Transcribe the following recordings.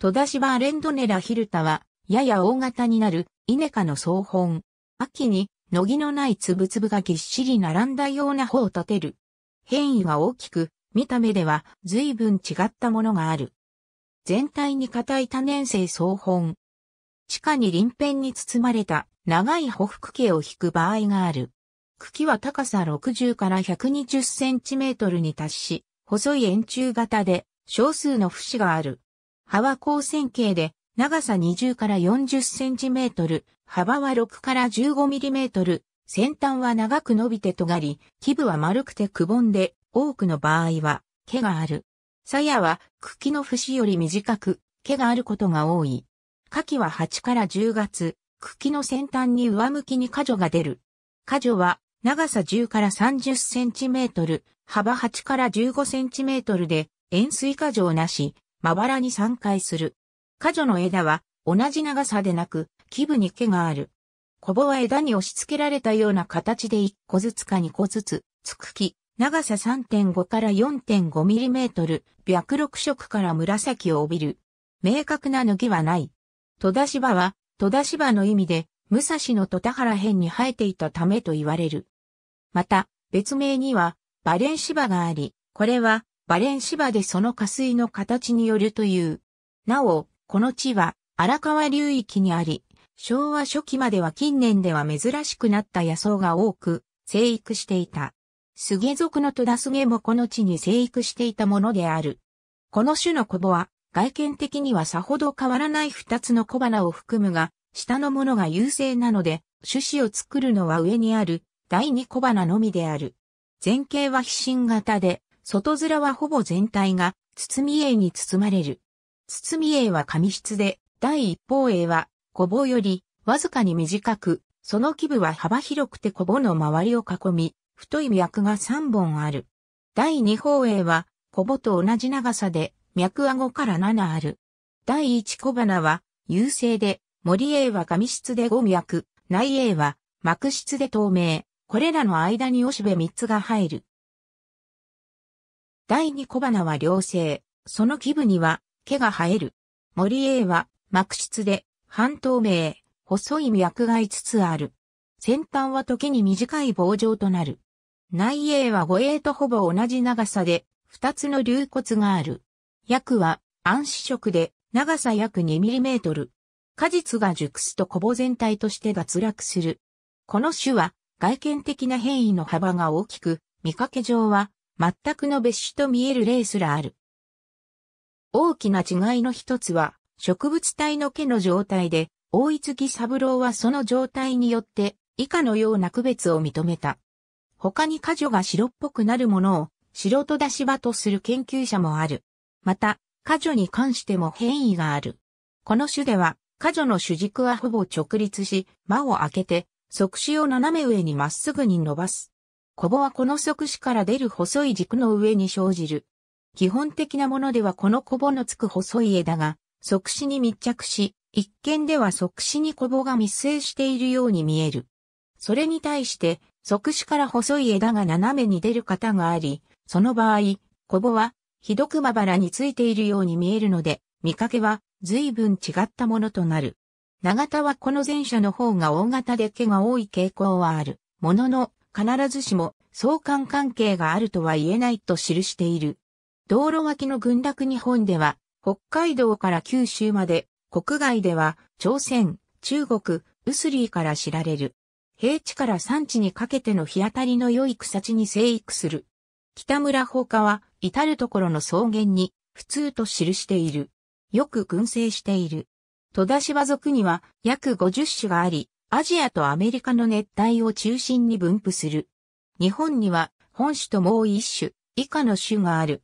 戸田芝アレンドネラヒルタは、やや大型になる、イネ科の総本。秋に、野木のない粒々がぎっしり並んだような穂を立てる。変異は大きく、見た目では随分違ったものがある。全体に硬い多年生総本。地下に輪片に包まれた長い穂吹茎を引く場合がある。茎は高さ60から120センチメートルに達し、細い円柱型で少数の節がある。葉は光線形で、長さ20から40センチメートル、幅は6から15ミリメートル、先端は長く伸びて尖り、基部は丸くてくぼんで、多くの場合は、毛がある。鞘は茎の節より短く、毛があることが多い。牡蠣は8から10月、茎の先端に上向きに果樹が出る。果樹は長さ10から30センチメートル、幅8から15センチメートルで、円錐果樹をなし、まばらに散開する。果樹の枝は同じ長さでなく、基部に毛がある。コボは枝に押し付けられたような形で1個ずつか2個ずつ、つくき、長さ3.5から4.5ミリメートル、白六色から紫を帯びる。明確な脱ぎはない。戸田芝は、戸田芝の意味で、武蔵の戸田原辺に生えていたためと言われる。また、別名には、バレン芝があり、これは、バレンシバでその下水の形によるという。なお、この地は荒川流域にあり、昭和初期までは近年では珍しくなった野草が多く生育していた。スゲ族の戸田スゲもこの地に生育していたものである。この種のコボは外見的にはさほど変わらない二つの小花を含むが、下のものが優勢なので、種子を作るのは上にある第二小花のみである。前景は非新型で、外面はほぼ全体が包絵に包まれる。包絵は紙質で、第一方絵は、ぼうよりわずかに短く、その基部は幅広くてこぼの周りを囲み、太い脈が3本ある。第二方絵は、こぼと同じ長さで、脈顎から7ある。第一小花は、優勢で、森絵は紙質で5脈、内絵は、膜質で透明。これらの間におしべ3つが入る。第二小花は良性、その基部には毛が生える。森英は膜質で半透明、細い脈が5つある。先端は時に短い棒状となる。内 A は護衛とほぼ同じ長さで、2つの流骨がある。薬は暗視色で、長さ約2トル。果実が熟すとコボ全体として脱落する。この種は外見的な変異の幅が大きく、見かけ上は全くの別種と見える例すらある。大きな違いの一つは、植物体の毛の状態で、大月三郎はその状態によって、以下のような区別を認めた。他に果樹が白っぽくなるものを、白と出し場とする研究者もある。また、果樹に関しても変異がある。この種では、果樹の主軸はほぼ直立し、間を開けて、側枝を斜め上にまっすぐに伸ばす。コボはこの側死から出る細い軸の上に生じる。基本的なものではこのコボのつく細い枝が、側死に密着し、一見では側死にコボが密生しているように見える。それに対して、側死から細い枝が斜めに出る方があり、その場合、コボは、ひどくまばらについているように見えるので、見かけは随分違ったものとなる。長田はこの前者の方が大型で毛が多い傾向はある。ものの、必ずしも相関関係があるとは言えないと記している。道路脇の群落日本では、北海道から九州まで、国外では、朝鮮、中国、ウスリーから知られる。平地から山地にかけての日当たりの良い草地に生育する。北村放火は、至るところの草原に、普通と記している。よく群生している。戸田芝族には約50種があり、アジアとアメリカの熱帯を中心に分布する。日本には本種ともう一種以下の種がある。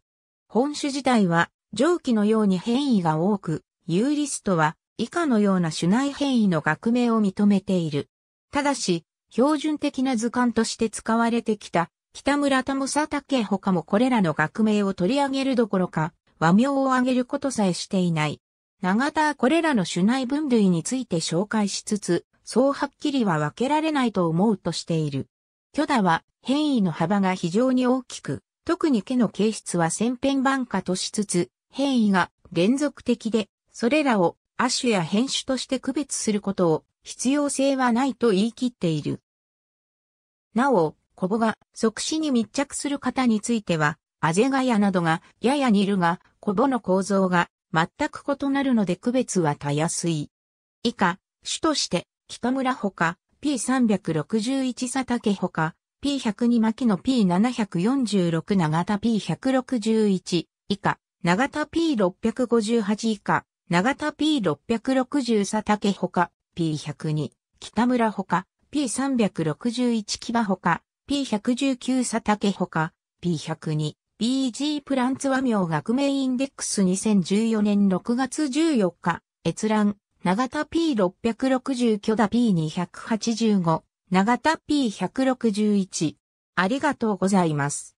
本種自体は上記のように変異が多く、ユーリストは以下のような種内変異の学名を認めている。ただし、標準的な図鑑として使われてきた北村田正竹他もこれらの学名を取り上げるどころか、和名を挙げることさえしていない。長田はこれらの種内分類について紹介しつつ、そうはっきりは分けられないと思うとしている。巨打は変異の幅が非常に大きく、特に毛の形質は千変万化としつつ、変異が連続的で、それらを亜種や変種として区別することを必要性はないと言い切っている。なお、コボが即死に密着する方については、アゼガヤなどがやや似るが、コボの構造が全く異なるので区別はたやすい。以下、種として北村ほか、P361 佐竹ほか、P102 牧の P746 長田 P161 以下、長田 P658 以下、長田 P660 佐竹ほか、P102 北村ほか、P361 木場ほか、P119 佐竹ほか、P102 BG プランツ和名学名インデックス2014年6月14日、閲覧。長田 P660 巨田 P285、長田 P161。ありがとうございます。